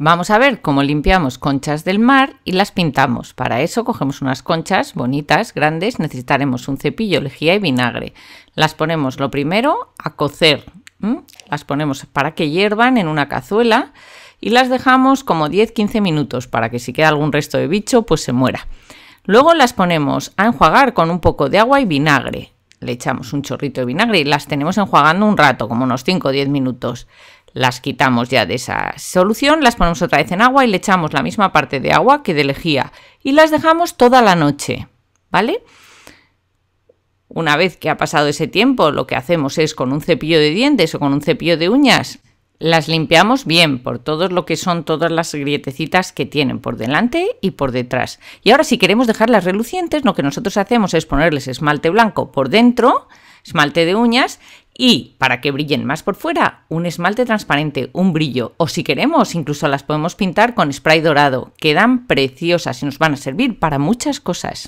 Vamos a ver cómo limpiamos conchas del mar y las pintamos. Para eso cogemos unas conchas bonitas, grandes, necesitaremos un cepillo, lejía y vinagre. Las ponemos lo primero a cocer. Las ponemos para que hiervan en una cazuela y las dejamos como 10-15 minutos para que si queda algún resto de bicho pues se muera. Luego las ponemos a enjuagar con un poco de agua y vinagre. Le echamos un chorrito de vinagre y las tenemos enjuagando un rato, como unos 5 o 10 minutos las quitamos ya de esa solución, las ponemos otra vez en agua y le echamos la misma parte de agua que de lejía y las dejamos toda la noche, ¿vale? Una vez que ha pasado ese tiempo, lo que hacemos es con un cepillo de dientes o con un cepillo de uñas, las limpiamos bien por todo lo que son todas las grietecitas que tienen por delante y por detrás. Y ahora si queremos dejarlas relucientes, lo que nosotros hacemos es ponerles esmalte blanco por dentro, esmalte de uñas y para que brillen más por fuera, un esmalte transparente, un brillo, o si queremos, incluso las podemos pintar con spray dorado. Quedan preciosas y nos van a servir para muchas cosas.